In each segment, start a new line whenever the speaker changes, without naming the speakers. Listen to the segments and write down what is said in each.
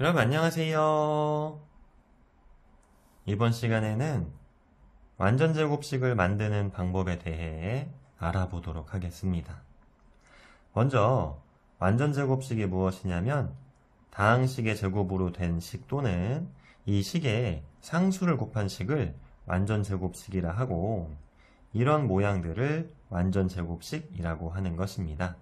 여러분 안녕하세요. 이번 시간에는 완전제곱식을 만드는 방법에 대해 알아보도록 하겠습니다. 먼저 완전제곱식이 무엇이냐면 다항식의 제곱으로 된 식 또는 이 식의 상수를 곱한 식을 완전제곱식이라 하고 이런 모양들을 완전제곱식이라고 하는 것입니다.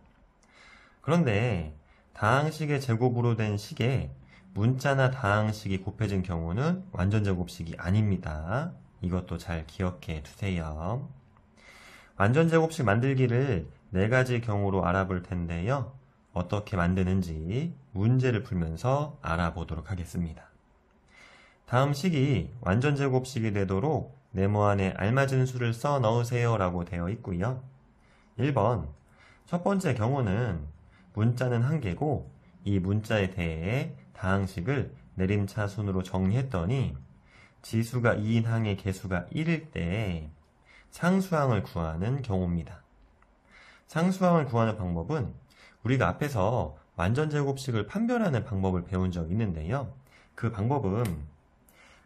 그런데 다항식의 제곱으로 된식의 문자나 다항식이 곱해진 경우는 완전 제곱식이 아닙니다. 이것도 잘 기억해 두세요. 완전 제곱식 만들기를 네 가지 경우로 알아볼 텐데요. 어떻게 만드는지 문제를 풀면서 알아보도록 하겠습니다. 다음 식이 완전 제곱식이 되도록 네모 안에 알맞은 수를 써 넣으세요 라고 되어 있고요. 1번 첫 번째 경우는 문자는 한개고 이 문자에 대해 다항식을 내림차순으로 정리했더니 지수가 2인 항의 개수가 1일 때 상수항을 구하는 경우입니다. 상수항을 구하는 방법은 우리가 앞에서 완전제곱식을 판별하는 방법을 배운 적이 있는데요. 그 방법은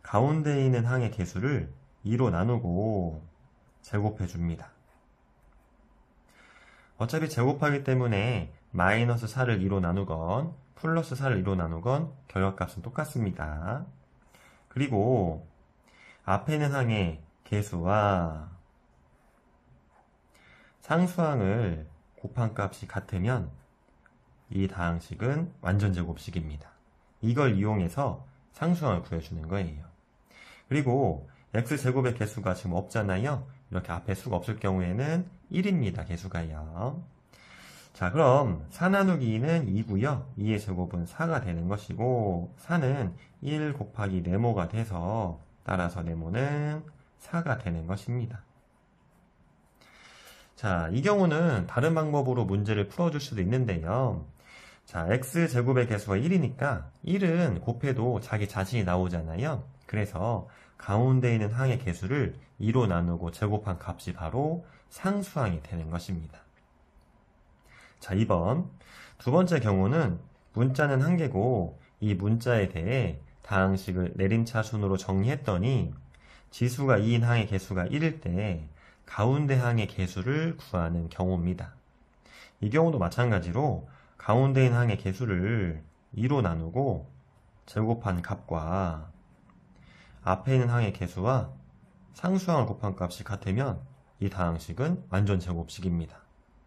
가운데 있는 항의 개수를 2로 나누고 제곱해 줍니다. 어차피 제곱하기 때문에 마이너스 4를 2로 나누건 플러스 4를 2로 나누건 결과값은 똑같습니다. 그리고 앞에 는 항의 개수와 상수항을 곱한 값이 같으면 이 다항식은 완전제곱식입니다. 이걸 이용해서 상수항을 구해주는 거예요. 그리고 x제곱의 개수가 지금 없잖아요. 이렇게 앞에 수가 없을 경우에는 1입니다. 개수가요. 자 그럼 4 나누기는 2고요 2의 제곱은 4가 되는 것이고 4는 1 곱하기 네모가 돼서 따라서 네모는 4가 되는 것입니다 자, 이 경우는 다른 방법으로 문제를 풀어줄 수도 있는데요. 자, x제곱의 개수가 1이니까 1은 곱해도 자기 자신이 나오잖아요. 그래서 가운데 있는 항의 개수를 2로 나누고 제곱한 값이 바로 상수항이 되는 것입니다. 자, 2번. 두 번째 경우는 문자는 한 개고 이 문자에 대해 다항식을 내림차 순으로 정리했더니 지수가 2인 항의 개수가 1일 때 가운데 항의 개수를 구하는 경우입니다. 이 경우도 마찬가지로 가운데인 항의 개수를 2로 나누고 제곱한 값과 앞에 있는 항의 개수와 상수항을 곱한 값이 같으면 이 다항식은 완전 제곱식입니다.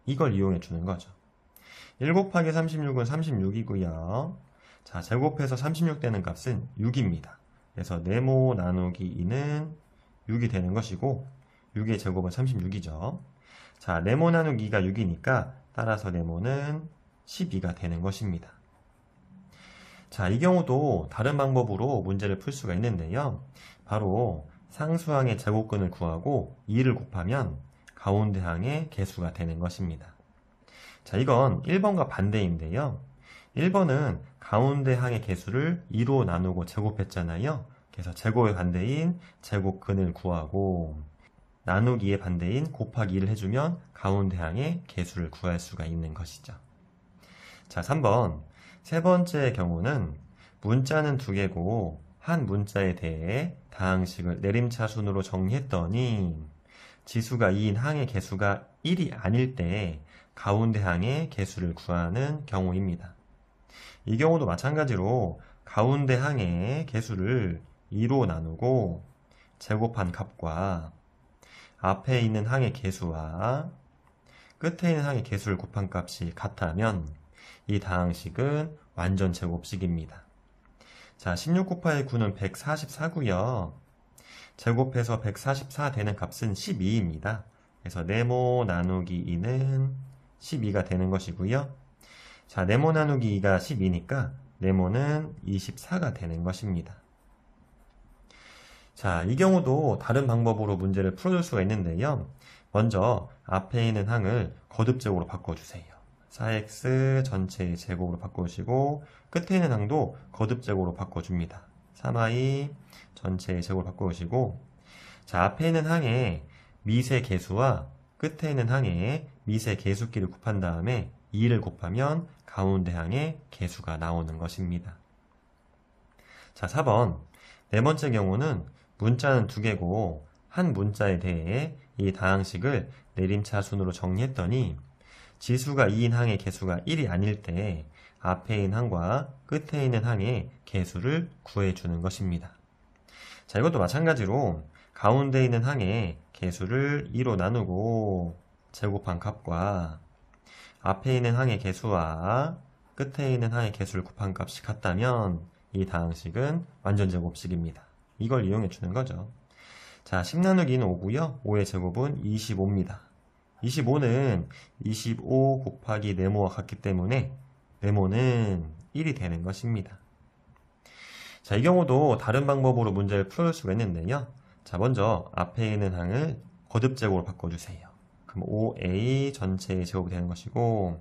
이걸 이용해 주는 거죠. 1 곱하기 36은 36이고요. 자, 제곱해서 36 되는 값은 6입니다. 그래서 네모 나누기 2는 6이 되는 것이고 6의 제곱은 36이죠. 자, 네모 나누기 2가 6이니까 따라서 네모는 12가 되는 것입니다. 자, 이 경우도 다른 방법으로 문제를 풀 수가 있는데요. 바로 상수항의 제곱근을 구하고 2를 곱하면 가운데 항의 개수가 되는 것입니다. 자, 이건 1번과 반대인데요. 1번은 가운데 항의 개수를 2로 나누고 제곱했잖아요. 그래서 제곱의 반대인 제곱근을 구하고 나누기의 반대인 곱하기 1을 해주면 가운데 항의 개수를 구할 수가 있는 것이죠. 자, 3번. 세 번째 경우는 문자는 두 개고 한 문자에 대해 다항식을 내림차순으로 정리했더니 지수가 2인 항의 개수가 1이 아닐 때 가운데 항의 개수를 구하는 경우입니다. 이 경우도 마찬가지로 가운데 항의 개수를 2로 나누고 제곱한 값과 앞에 있는 항의 개수와 끝에 있는 항의 개수를 곱한 값이 같다면 이 다항식은 완전 제곱식입니다. 자, 16 곱하기 9는 1 4 4구요 제곱해서 144 되는 값은 12입니다. 그래서 네모 나누기 2는 12가 되는 것이고요. 자, 네모 나누기 가 12니까 네모는 24가 되는 것입니다. 자, 이 경우도 다른 방법으로 문제를 풀어줄 수가 있는데요. 먼저 앞에 있는 항을 거듭제곱으로 바꿔주세요. 4x 전체의 제곱으로 바꿔주시고 끝에 있는 항도 거듭제곱으로 바꿔줍니다. 3i 전체의 제곱으로 바꿔주시고 자 앞에 있는 항에 미세 개수와 끝에 있는 항에 밑의 계수끼를 곱한 다음에 2를 곱하면 가운데 항의 개수가 나오는 것입니다. 자, 4번. 네 번째 경우는 문자는 두 개고 한 문자에 대해 이 다항식을 내림차 순으로 정리했더니 지수가 2인 항의 개수가 1이 아닐 때 앞에 있는 항과 끝에 있는 항의 개수를 구해주는 것입니다. 자, 이것도 마찬가지로 가운데 있는 항에 개수를 2로 나누고 제곱한 값과 앞에 있는 항의 개수와 끝에 있는 항의 개수를 곱한 값이 같다면 이 다항식은 완전제곱식입니다. 이걸 이용해 주는 거죠. 자, 10 나누기는 5고요. 5의 제곱은 25입니다. 25는 25 곱하기 네모와 같기 때문에 네모는 1이 되는 것입니다. 자, 이 경우도 다른 방법으로 문제를 풀어 수가 있는데요. 자 먼저 앞에 있는 항을 거듭 제곱으로 바꿔주세요. 그럼 5a 전체의 제곱이 되는 것이고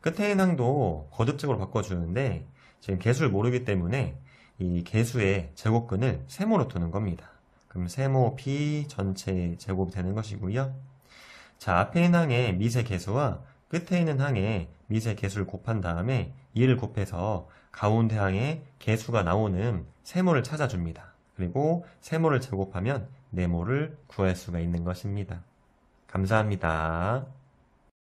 끝에 있는 항도 거듭 제곱으로 바꿔주는데 지금 개수를 모르기 때문에 이 개수의 제곱근을 세모로 두는 겁니다. 그럼 세모 p 전체의 제곱이 되는 것이고요. 자 앞에 있는 항의 미세 개수와 끝에 있는 항의 미세 개수를 곱한 다음에 2를 곱해서 가운데 항의 개수가 나오는 세모를 찾아줍니다. 그리고 세모를 제곱하면 네모를 구할 수가 있는 것입니다. 감사합니다.